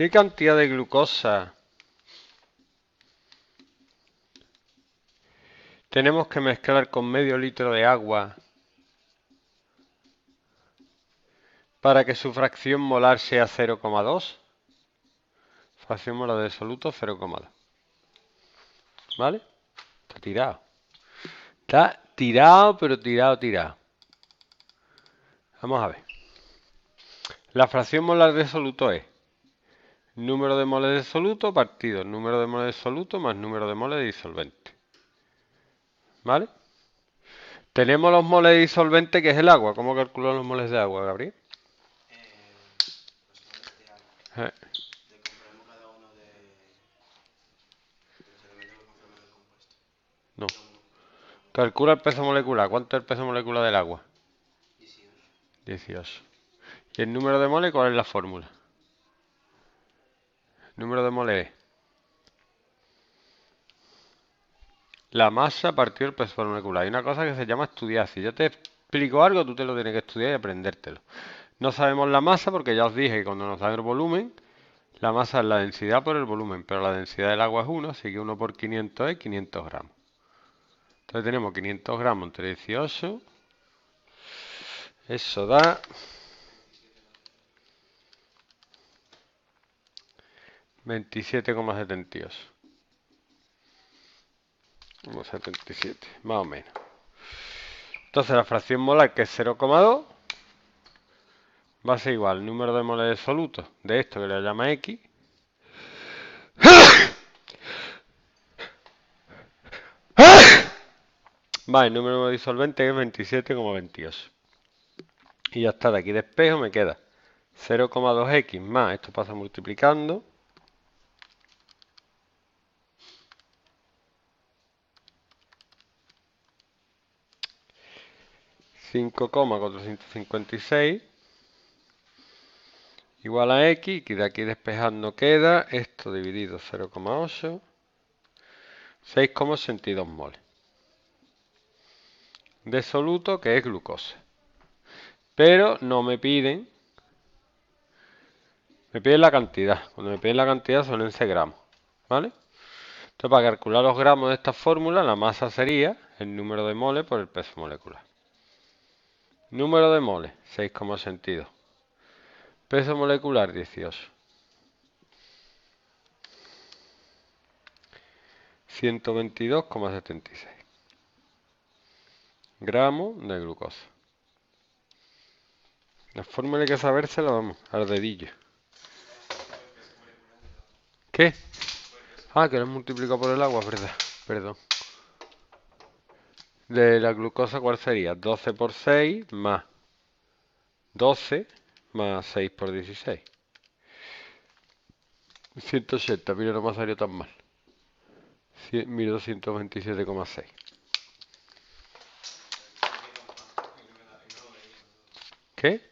¿Qué cantidad de glucosa tenemos que mezclar con medio litro de agua para que su fracción molar sea 0,2? Fracción molar de soluto 0,2. ¿Vale? Está tirado. Está tirado, pero tirado, tirado. Vamos a ver. La fracción molar de soluto es Número de moles de soluto partido número de moles de soluto más número de moles de disolvente. ¿Vale? Tenemos los moles de disolvente que es el agua. ¿Cómo calculan los moles de agua, Gabriel? No. Calcula el peso molecular. ¿Cuánto es el peso molecular del agua? 18. 18. ¿Y el número de moles cuál es la fórmula? Número de moles. La masa partido del peso molecular. Hay una cosa que se llama estudiar. Si yo te explico algo, tú te lo tienes que estudiar y aprendértelo. No sabemos la masa porque ya os dije que cuando nos dan el volumen, la masa es la densidad por el volumen, pero la densidad del agua es 1, así que 1 por 500 es 500 gramos. Entonces tenemos 500 gramos entre 18. Eso da 27,72. más o menos. Entonces la fracción molar, que es 0,2, va a ser igual número de moles soluto de esto que le llama X. Vale, el número de disolvente es 27,28. Y ya está, de aquí despejo me queda 0,2x más, esto pasa multiplicando, 5,456 igual a x, y de aquí despejando queda, esto dividido 0,8, 6,82 moles de soluto que es glucosa. Pero no me piden, me piden la cantidad. Cuando me piden la cantidad son 11 gramos, ¿vale? Entonces para calcular los gramos de esta fórmula, la masa sería el número de moles por el peso molecular. Número de moles, 6 sentido. Peso molecular, 18. 122,76 gramos de glucosa. La fórmula hay que la vamos, al dedillo. ¿Qué? Ah, que lo multiplicado por el agua, verdad. Perdón de la glucosa, ¿cuál sería? 12 por 6 más 12 más 6 por 16. 180, pero no me ha salido tan mal. 1227,6. ¿Qué?